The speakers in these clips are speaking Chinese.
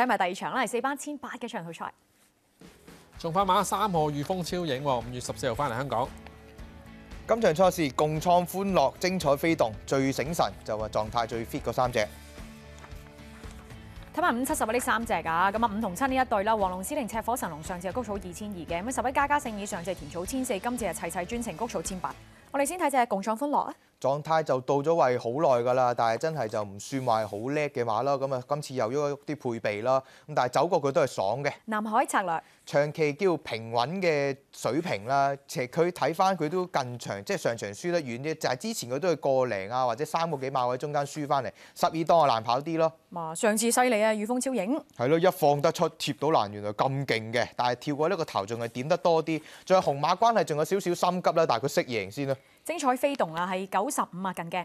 睇埋第二場啦，係四班千八嘅場去賽，仲發碼三號御風超影，五月十四號翻嚟香港。今場賽事共創歡樂，精彩飛動，最醒神就話狀態最 fit 嗰三隻。睇埋五七十位呢三隻㗎，咁啊五同七呢一對啦，黃龍司令赤火神龍上次係谷草二千二嘅，咁十一加加勝以上隻填草千四，今次係齊齊專程谷草千八。我哋先睇只共創歡樂啊！狀態就到咗位好耐㗎啦，但係真係就唔算話係好叻嘅話啦。咁啊，今次又喐一喐啲配備啦。咁但係走過佢都係爽嘅。南海策略。長期叫平穩嘅水平啦，其實佢睇翻佢都近場即係上場輸得遠啲，就係之前佢都係個零啊或者三個幾碼位中間輸翻嚟，十二當啊難跑啲咯。嘛，上次犀利啊，雨風超影。係咯，一放得出貼到欄，原來咁勁嘅，但係跳過呢個頭仲係點得多啲，仲有紅馬關係，仲有少少心急啦，但係佢識贏先啦。精彩飛動啊，係九十五啊近嘅。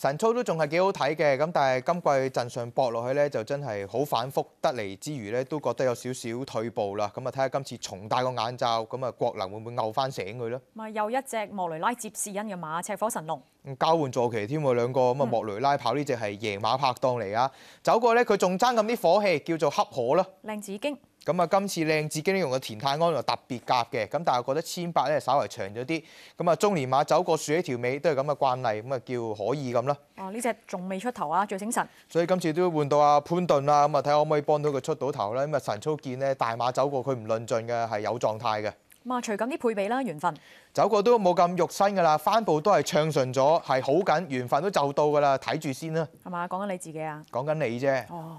神操都仲係幾好睇嘅，咁但係今季陣上搏落去咧，就真係好反覆得嚟之餘咧，都覺得有少少退步啦。咁啊，睇下今次重戴個眼罩，咁啊，國能會唔會勾翻醒佢咧？咪又一隻莫雷拉接士恩嘅馬，赤火神龍。交換坐騎添喎兩個，咁啊莫雷拉跑呢只係夜馬拍檔嚟啊，走過咧佢仲爭咁啲火氣，叫做恰可啦。靚子經。咁啊，今次靚己都用個田泰安就特別夾嘅，咁但係覺得千八咧稍為長咗啲，咁啊中年馬走過樹起條尾都係咁嘅慣例，咁啊叫可以咁啦。哦，呢只仲未出頭啊，最醒神。所以今次都換到阿潘頓啦，咁啊睇下可唔可以幫到佢出到頭啦。咁啊神操見咧，大馬走過佢唔論盡嘅係有狀態嘅。啊，除咁啲配備啦，緣分。走過都冇咁肉身㗎啦，翻步都係暢順咗，係好緊，緣分都就到㗎啦，睇住先啦。係嘛？講緊你自己啊。講緊你啫。哦，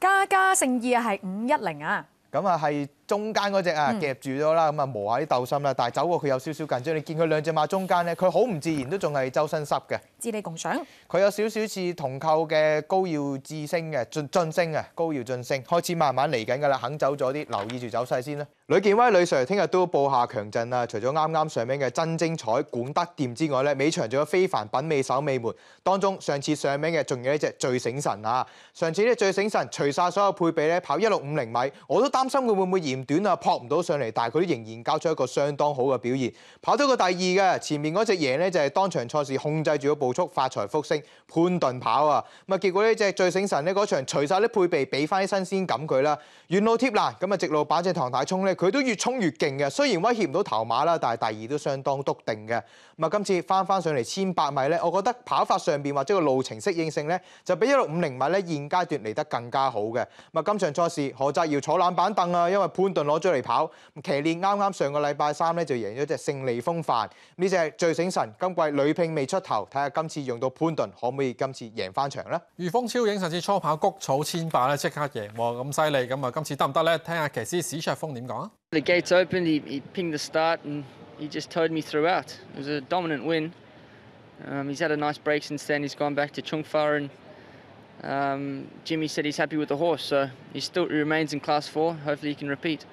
家家勝意啊，係五一零啊。咁啊係。中間嗰只啊，夾住咗啦，咁啊磨下啲鬥心啦，但係走過佢有少少緊張。你見佢兩隻馬中間咧，佢好唔自然，都仲係周身濕嘅。智利共享，佢有少少似同購嘅高耀智升嘅進進升嘅高耀進升，開始慢慢嚟緊噶啦，肯走咗啲，留意住走勢先啦。吕健威、吕 Sir 聽日都报下強震啊！除咗啱啱上名嘅真精彩、管德店之外咧，尾場仲有非凡品味、守尾門，當中上次上名嘅仲有一隻醉醒神啊！上次咧醉醒神除晒所有配備咧跑一六五零米，我都擔心佢會唔會嫌。短啊，撲唔到上嚟，但係佢都仍然交出一個相當好嘅表現，跑到個第二嘅前面嗰只贏咧就係當場賽事控制住個步速發財復星潘頓跑啊。咁啊，結果呢只最醒神呢，嗰場除晒啲配備，俾翻啲新鮮感佢啦。原路貼欄咁啊，直路板只唐太沖咧，佢都越衝越勁嘅。雖然威脅唔到頭馬啦，但係第二都相當篤定嘅。咁啊，今次翻翻上嚟千百米咧，我覺得跑法上邊或者個路程適應性咧，就比一六五零米咧現階段嚟得更加好嘅。咁啊，今場賽事何澤耀坐冷板凳啊，因為潘。潘吨攞咗嚟跑，骑猎啱啱上个礼拜三咧就赢咗只胜利风范，呢只最醒神，今季女聘未出头，睇下今次用到潘吨可唔可以今次赢翻场咧？御风超影上次初跑谷草千霸咧即刻赢喎，咁犀利，咁啊今次得唔得咧？听下骑师史卓峰点讲啊？The gates opened, he he pinged the start and he just towed me throughout. It was a dominant win. Um, he's had a nice break since then. He's gone back to Chung Farrin. Um, Jimmy said he's happy with the horse, so he still remains in class four. Hopefully, he can repeat.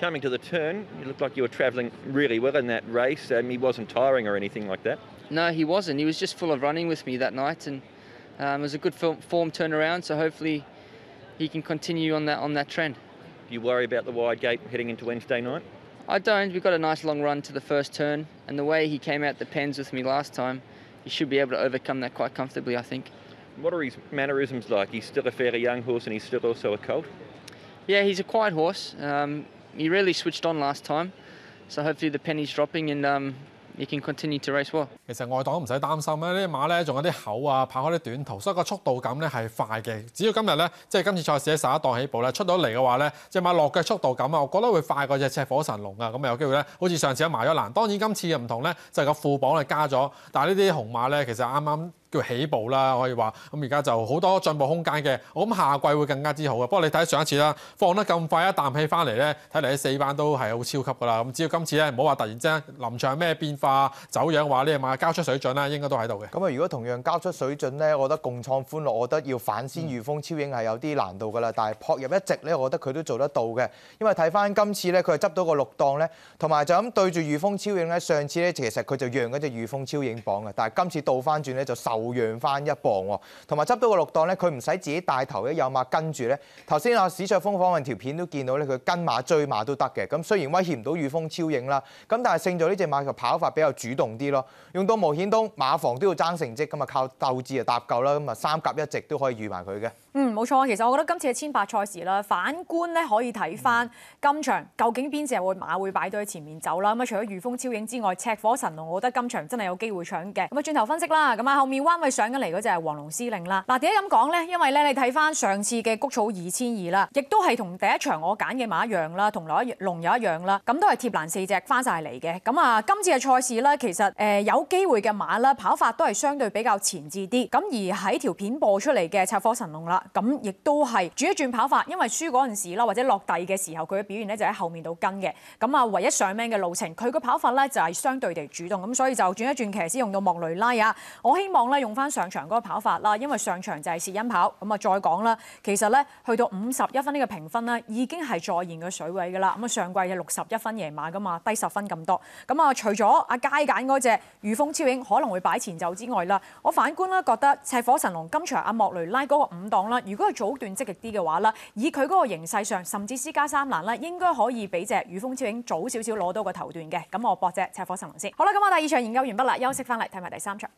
Coming to the turn, you looked like you were travelling really well in that race. Um, he wasn't tiring or anything like that. No, he wasn't. He was just full of running with me that night, and um, it was a good form turnaround. So hopefully, he can continue on that on that trend. Do you worry about the wide gate heading into Wednesday night? I don't. We've got a nice long run to the first turn, and the way he came out the pens with me last time, he should be able to overcome that quite comfortably, I think. what are his mannerisms like? He's still a fairly young horse and he's still also a colt. Yeah, he's a quiet horse. he really switched on last time. So hopefully the penny's dropping and um, he can continue to race well. 其實外檔唔使擔心呢啲馬咧仲有啲口啊，拍開啲短途，所以個速度感咧係快嘅。只要今日咧，即係今次賽事喺十一檔起步咧，出到嚟嘅話咧，只馬落嘅速度感啊，我覺得會快過只赤火神龍啊。咁有機會咧，好似上次喺埋咗蘭。當然今次又唔同咧，就係、是、個副榜係加咗，但係呢啲紅馬咧，其實啱啱。起步啦，可以話咁而家就好多進步空間嘅。我諗夏季會更加之好嘅。不過你睇上一次啦，放得咁快一啖氣翻嚟咧，睇嚟四班都係好超級噶啦。咁只要今次咧，唔好話突然之間臨場咩變化走樣話呢，咪交出水準啦，應該都喺度嘅。咁啊，如果同樣交出水準咧，我覺得共創歡樂，我覺得要反先御豐超影係有啲難度噶啦。但係撲入一直咧，我覺得佢都做得到嘅。因為睇翻今次咧，佢係執到個六檔咧，同埋就咁對住御豐超影咧。上次咧，其實佢就讓嗰只御豐超影綁嘅，但係今次倒翻轉咧就受。讓翻一磅，同埋執到個六檔咧，佢唔使自己帶頭一有馬跟住咧。頭先阿史卓峰訪問條片都見到咧，佢跟馬追馬都得嘅。咁雖然威脅唔到御風超影啦，咁但係勝在呢只馬嘅跑法比較主動啲咯。用到毛顯東馬房都要爭成績，咁啊靠鬥志啊搭救啦，咁啊三甲一直都可以預埋佢嘅。嗯，冇錯啊，其實我覺得今次嘅千百賽事啦，反觀咧可以睇翻今場究竟邊只會馬會擺到喺前面走啦。咁啊，除咗御風超影之外，赤火神龍，我覺得今場真係有機會搶嘅。咁啊，轉頭分析啦，咁啊後面。關位上緊嚟嗰只係黃龍司令啦。嗱點解咁講呢？因為咧你睇翻上次嘅谷草二千二啦，亦都係同第一場我揀嘅馬一樣啦，同攞一龍又一樣啦。咁都係貼欄四隻翻晒嚟嘅。咁啊，今次嘅賽事咧，其實誒有機會嘅馬啦，跑法都係相對比較前置啲。咁而喺條片播出嚟嘅拆火神龍啦，咁亦都係轉一轉跑法，因為輸嗰陣時啦，或者落地嘅時候佢嘅表現咧就喺後面度跟嘅。咁啊，唯一上名嘅路程，佢嘅跑法咧就係相對地主動，咁所以就轉一轉騎師用到莫雷拉啊。我希望咧。用翻上場嗰個跑法啦，因為上場就係攝音跑，咁啊再講啦。其實咧，去到五十一分呢個評分啦，已經係在現嘅水位噶啦。咁啊，上季就六十一分夜馬噶嘛，低十分咁多。咁啊，除咗阿佳揀嗰只御風超影可能會擺前走之外啦，我反觀咧覺得赤火神龍今場阿莫雷拉嗰個五檔啦，如果佢早段積極啲嘅話啦，以佢嗰個形勢上，甚至施加三難啦，應該可以俾只御風超影早少少攞到個頭段嘅。咁我搏只赤火神龍先。好啦，咁我第二場研究完畢啦，休息翻嚟睇埋第三場。